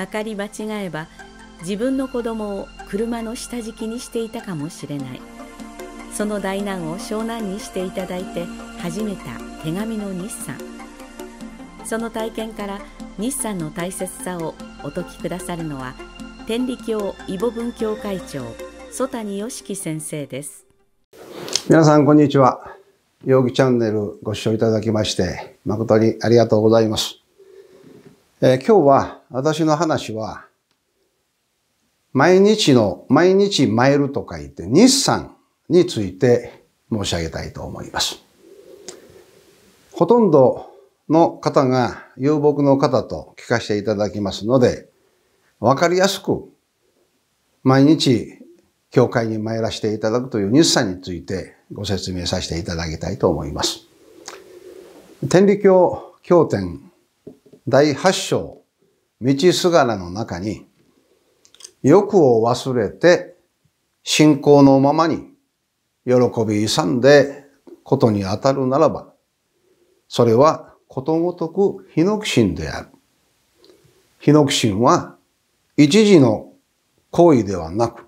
まかり間違えば自分の子供を車の下敷きにしていたかもしれないその大難を湘南にしていただいて始めた手紙の日産その体験から日産の大切さをお解きくださるのは天理教イボ文教会長曽谷義樹先生です皆さんこんにちは容疑チャンネルご視聴いただきまして誠にありがとうございますえー、今日は、私の話は、毎日の、毎日参ると書いて、日産について申し上げたいと思います。ほとんどの方が遊牧の方と聞かせていただきますので、わかりやすく、毎日、教会に参らせていただくという日産についてご説明させていただきたいと思います。天理教教典第8章、道すがらの中に、欲を忘れて信仰のままに喜び勇んでことに当たるならば、それはことごとくヒノキ心である。ヒノキ心は一時の行為ではなく、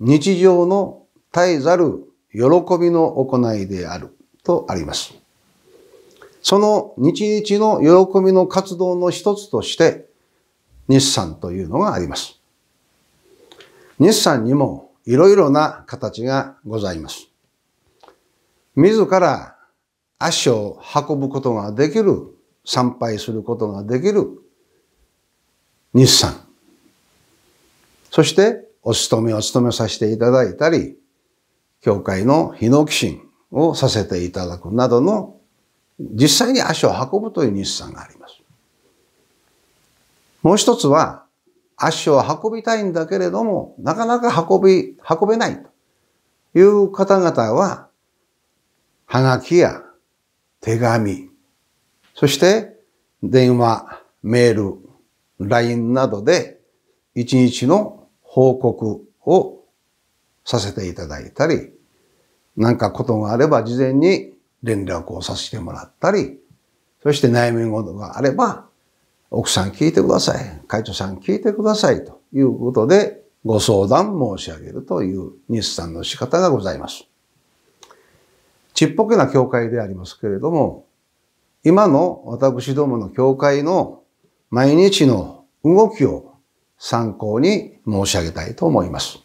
日常の絶えざる喜びの行いであるとあります。その日々の喜びの活動の一つとして、日産というのがあります。日産にもいろいろな形がございます。自ら足を運ぶことができる、参拝することができる日産。そして、お勤めを務めさせていただいたり、教会の日の寄進をさせていただくなどの実際に足を運ぶという日産があります。もう一つは、足を運びたいんだけれども、なかなか運び、運べないという方々は、はがきや手紙、そして電話、メール、LINE などで一日の報告をさせていただいたり、なんかことがあれば事前に連絡をさせてもらったり、そして悩み事があれば、奥さん聞いてください。会長さん聞いてください。ということで、ご相談申し上げるという日産の仕方がございます。ちっぽけな教会でありますけれども、今の私どもの教会の毎日の動きを参考に申し上げたいと思います。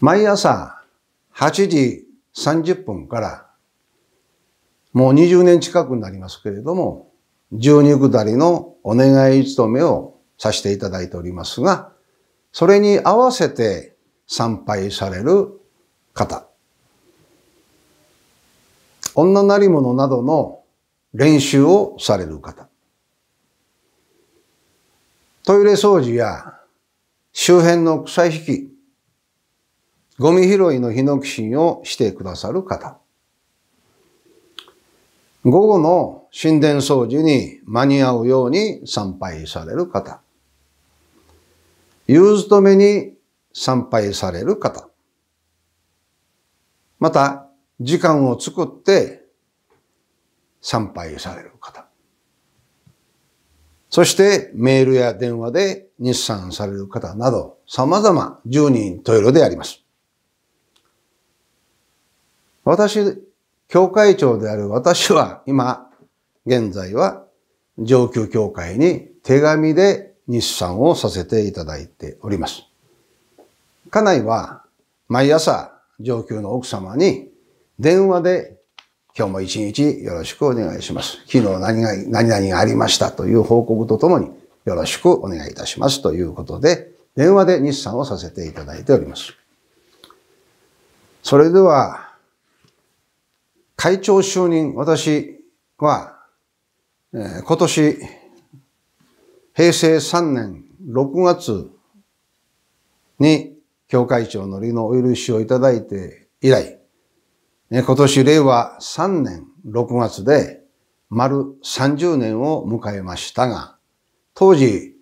毎朝8時30分からもう20年近くになりますけれども、十二下りのお願い勤めをさせていただいておりますが、それに合わせて参拝される方、女なりのなどの練習をされる方、トイレ掃除や周辺の草引き、ゴミ拾いのヒノキシンをしてくださる方。午後の神殿掃除に間に合うように参拝される方。夕勤めに参拝される方。また、時間を作って参拝される方。そしてメールや電話で日産される方など様々1人トイであります。私、教会長である私は今、現在は上級教会に手紙で日産をさせていただいております。家内は毎朝上級の奥様に電話で今日も一日よろしくお願いします。昨日何が、何々がありましたという報告とともによろしくお願いいたしますということで、電話で日産をさせていただいております。それでは、会長就任、私は、えー、今年、平成3年6月に、教会長の理のお許しをいただいて以来、ね、今年令和3年6月で、丸30年を迎えましたが、当時、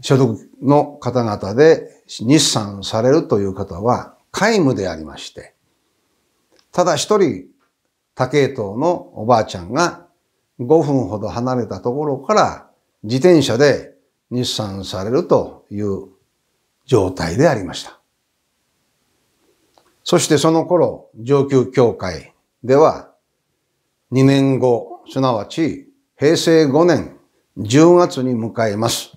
所属の方々で日産されるという方は、皆無でありまして、ただ一人他系統のおばあちゃんが5分ほど離れたところから自転車で日産されるという状態でありました。そしてその頃、上級協会では2年後、すなわち平成5年10月に迎えます。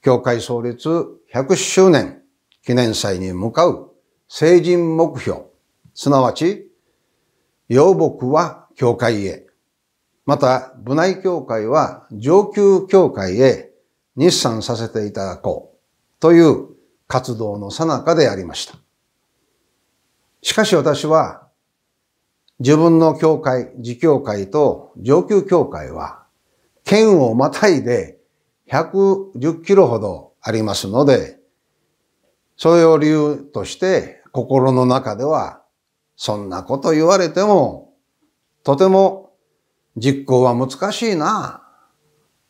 協会創立100周年記念祭に向かう成人目標、すなわち養牧は教会へ。また、部内教会は上級教会へ日産させていただこうという活動の最中でありました。しかし私は自分の教会、自教会と上級教会は県をまたいで110キロほどありますので、それを理由として心の中ではそんなこと言われても、とても実行は難しいな、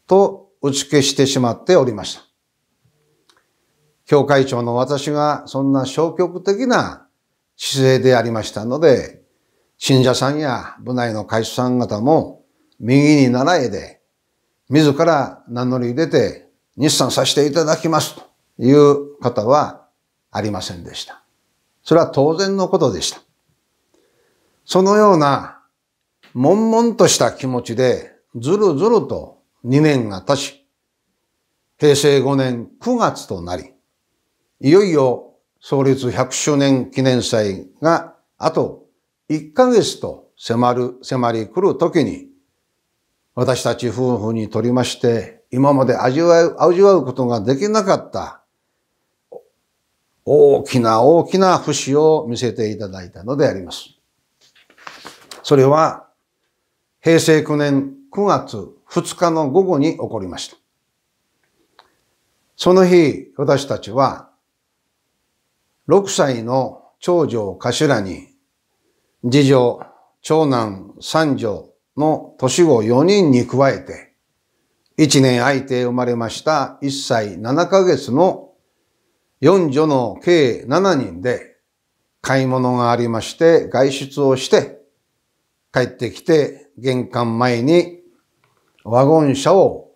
と打ち消してしまっておりました。教会長の私がそんな消極的な姿勢でありましたので、信者さんや部内の会社さん方も右に習えで、自ら名乗り出て日産させていただきますという方はありませんでした。それは当然のことでした。そのような、悶々とした気持ちで、ずるずると2年が経ち、平成5年9月となり、いよいよ創立100周年記念祭があと1ヶ月と迫る、迫り来るときに、私たち夫婦にとりまして、今まで味わう、味わうことができなかった、大きな大きな節を見せていただいたのであります。それは平成9年9月2日の午後に起こりました。その日、私たちは、6歳の長女頭に、次女、長男、三女の年子4人に加えて、1年空いて生まれました1歳7ヶ月の4女の計7人で、買い物がありまして、外出をして、帰ってきて、玄関前にワゴン車を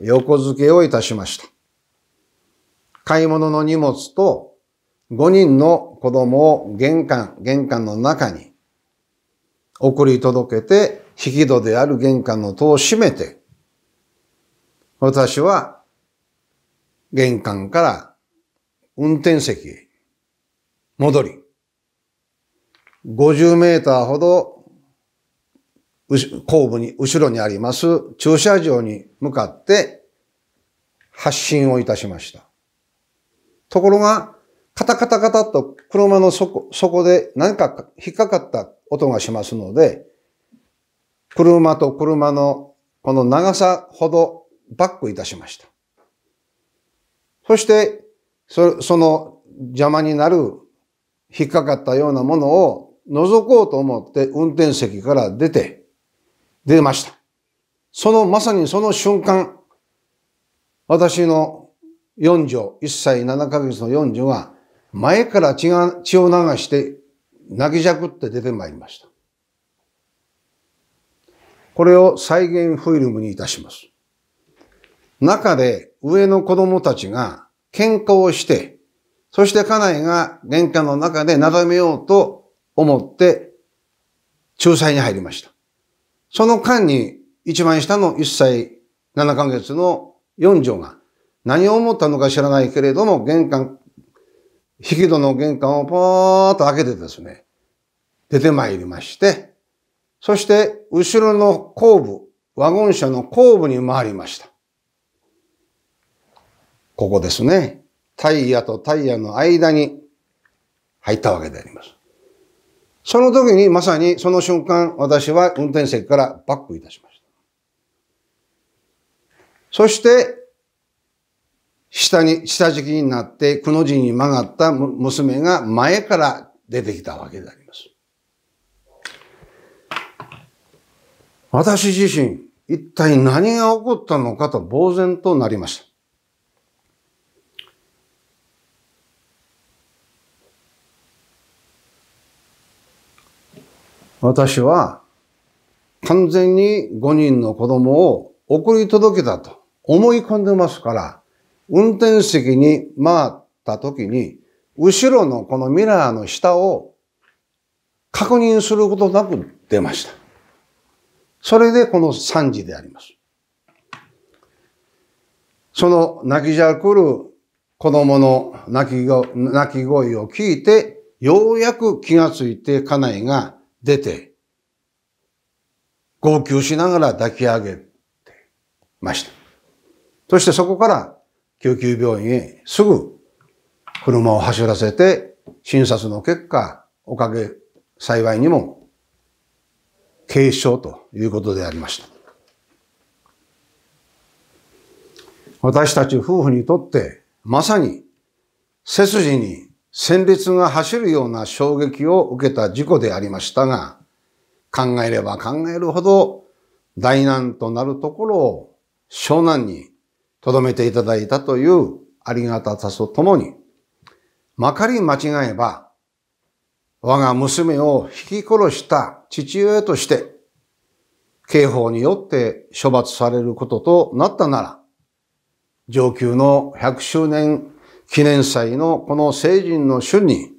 横付けをいたしました。買い物の荷物と5人の子供を玄関、玄関の中に送り届けて、引き戸である玄関の戸を閉めて、私は玄関から運転席へ戻り、50メーターほど後部に、後ろにあります駐車場に向かって発進をいたしました。ところが、カタカタカタと車の底、底で何か引っかかった音がしますので、車と車のこの長さほどバックいたしました。そして、その邪魔になる引っかかったようなものを覗こうと思って運転席から出て、出ました。その、まさにその瞬間、私の四女、1歳7ヶ月の四女は、前から血が、血を流して、泣きじゃくって出てまいりました。これを再現フィルムにいたします。中で上の子供たちが喧嘩をして、そして家内が玄関の中でなだめようと思って仲裁に入りました。その間に一番下の1歳7ヶ月の4女が何を思ったのか知らないけれども、玄関、引き戸の玄関をぽーっと開けてですね、出てまいりまして、そして後ろの後部、ワゴン車の後部に回りました。ここですね。タイヤとタイヤの間に入ったわけであります。その時にまさにその瞬間、私は運転席からバックいたしました。そして、下に、下敷きになって、くの字に曲がった娘が前から出てきたわけであります。私自身、一体何が起こったのかと呆然となりました。私は完全に5人の子供を送り届けたと思い込んでますから、運転席に回った時に、後ろのこのミラーの下を確認することなく出ました。それでこの3時であります。その泣きじゃくる子供の泣き声を聞いて、ようやく気がついて家内が出て、号泣しながら抱き上げてました。そしてそこから救急病院へすぐ車を走らせて診察の結果、おかげ幸いにも軽症ということでありました。私たち夫婦にとってまさに背筋に戦列が走るような衝撃を受けた事故でありましたが、考えれば考えるほど大難となるところを湘南に留めていただいたというありがたさとともに、まかり間違えば、我が娘を引き殺した父親として、刑法によって処罰されることとなったなら、上級の100周年記念祭のこの成人の主に、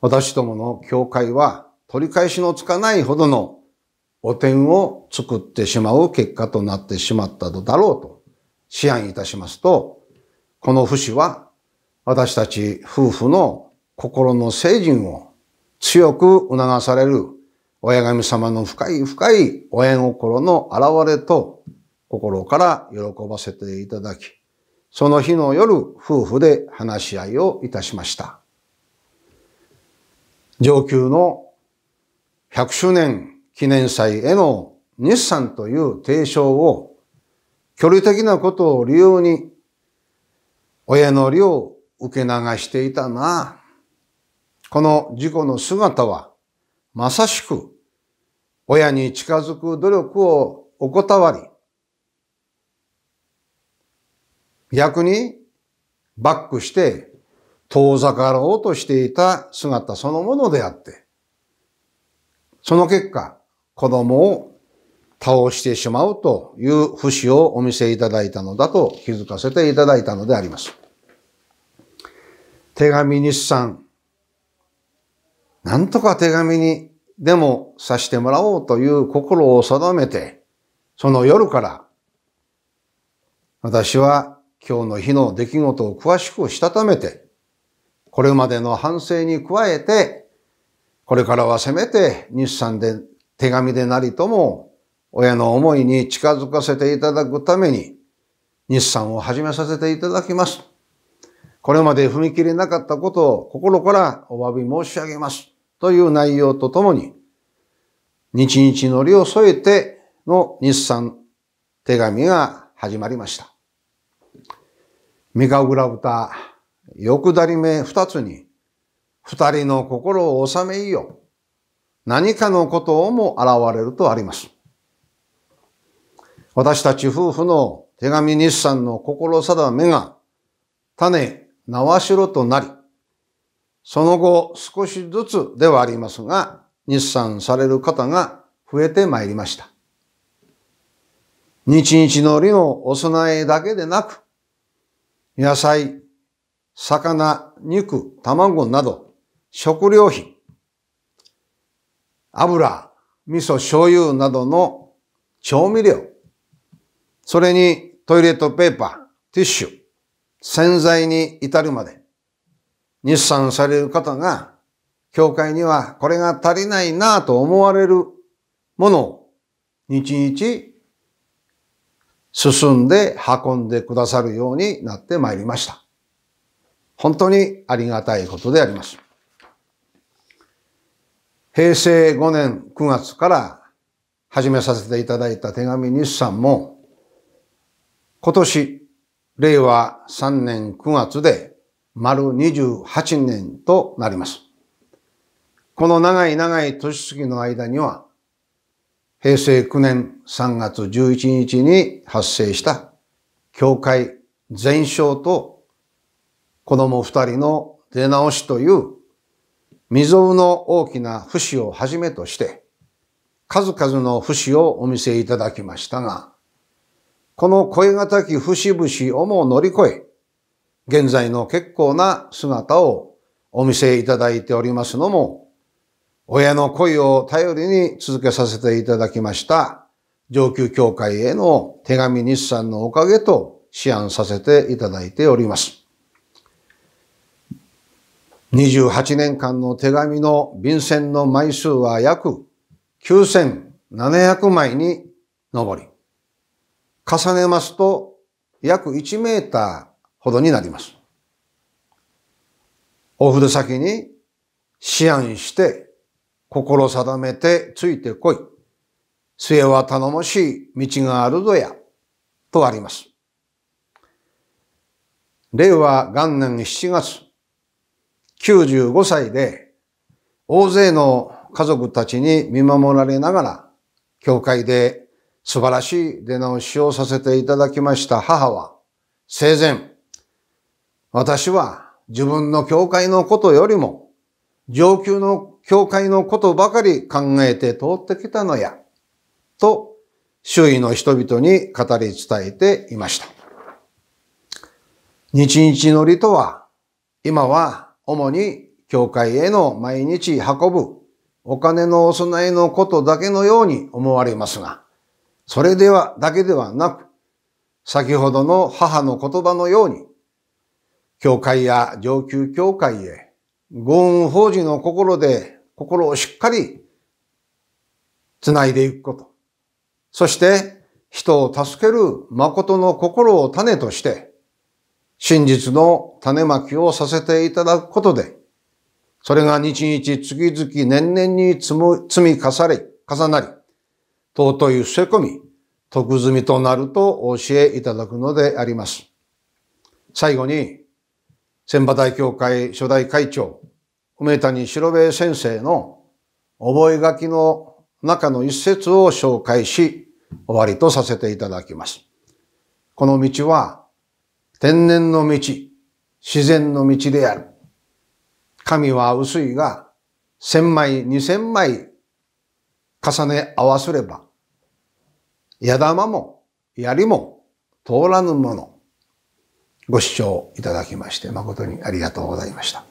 私どもの教会は取り返しのつかないほどのお点を作ってしまう結果となってしまったのだろうと、思案いたしますと、この不死は私たち夫婦の心の成人を強く促される親神様の深い深い親心の現れと心から喜ばせていただき、その日の夜、夫婦で話し合いをいたしました。上級の100周年記念祭への日産という提唱を距離的なことを理由に親の利を受け流していたな。この事故の姿はまさしく親に近づく努力を怠り、逆にバックして遠ざかろうとしていた姿そのものであって、その結果、子供を倒してしまうという節をお見せいただいたのだと気づかせていただいたのであります。手紙日産。なんとか手紙にでもさしてもらおうという心を定めて、その夜から、私は今日の日の出来事を詳しくしたためて、これまでの反省に加えて、これからはせめて日産で手紙でなりとも、親の思いに近づかせていただくために、日産を始めさせていただきます。これまで踏み切れなかったことを心からお詫び申し上げます。という内容とともに、日々のりを添えての日産手紙が始まりました。三河裏歌、欲だり目二つに、二人の心を収めいよ。何かのことをも現れるとあります。私たち夫婦の手紙日産の心定めが、種、縄代となり、その後少しずつではありますが、日産される方が増えてまいりました。日日のりのお供えだけでなく、野菜、魚、肉、卵など、食料品、油、味噌、醤油などの調味料、それにトイレットペーパー、ティッシュ、洗剤に至るまで、日産される方が、教会にはこれが足りないなと思われるものを、日々進んで運んでくださるようになってまいりました。本当にありがたいことであります。平成5年9月から始めさせていただいた手紙日産も、今年、令和3年9月で丸28年となります。この長い長い年月の間には、平成9年3月11日に発生した教会全焼と子供二人の出直しという未曾有の大きな不死をはじめとして数々の不死をお見せいただきましたが、この声がたき節々をも乗り越え、現在の結構な姿をお見せいただいておりますのも親の恋を頼りに続けさせていただきました、上級教会への手紙日産のおかげと思案させていただいております。28年間の手紙の便箋の枚数は約9700枚に上り、重ねますと約1メーターほどになります。おふる先に思案して心定めてついてこい。末は頼もしい道があるぞや。とあります。令和元年7月、95歳で大勢の家族たちに見守られながら、教会で素晴らしい出直しをさせていただきました母は、生前、私は自分の教会のことよりも上級の教会のことばかり考えて通ってきたのや、と周囲の人々に語り伝えていました。日日のりとは、今は主に教会への毎日運ぶお金のお供えのことだけのように思われますが、それでは、だけではなく、先ほどの母の言葉のように、教会や上級教会へ、合運法事の心で心をしっかり繋いでいくこと。そして人を助ける誠の心を種として、真実の種まきをさせていただくことで、それが日々次々年々に積む積み重ね、重なり、尊い伏せ込み、徳積みとなるとお教えいただくのであります。最後に、千葉大教会初代会長、梅谷白兵衛先生の覚書の中の一節を紹介し、終わりとさせていただきます。この道は、天然の道、自然の道である。神は薄いが、千枚、二千枚重ね合わせれば、矢玉も槍も通らぬもの、ご視聴いただきまして誠にありがとうございました。